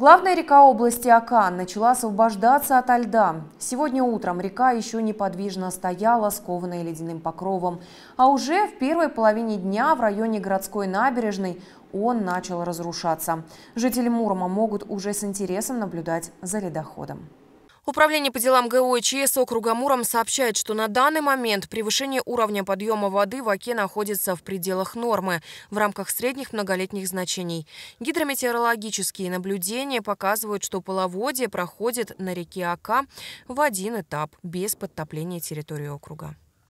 Главная река области Акан начала освобождаться от льда. Сегодня утром река еще неподвижно стояла, скованная ледяным покровом. А уже в первой половине дня в районе городской набережной он начал разрушаться. Жители Мурома могут уже с интересом наблюдать за ледоходом. Управление по делам ГО и ЧС округа Муром сообщает, что на данный момент превышение уровня подъема воды в Оке находится в пределах нормы в рамках средних многолетних значений. Гидрометеорологические наблюдения показывают, что половодье проходит на реке Ака в один этап без подтопления территории округа.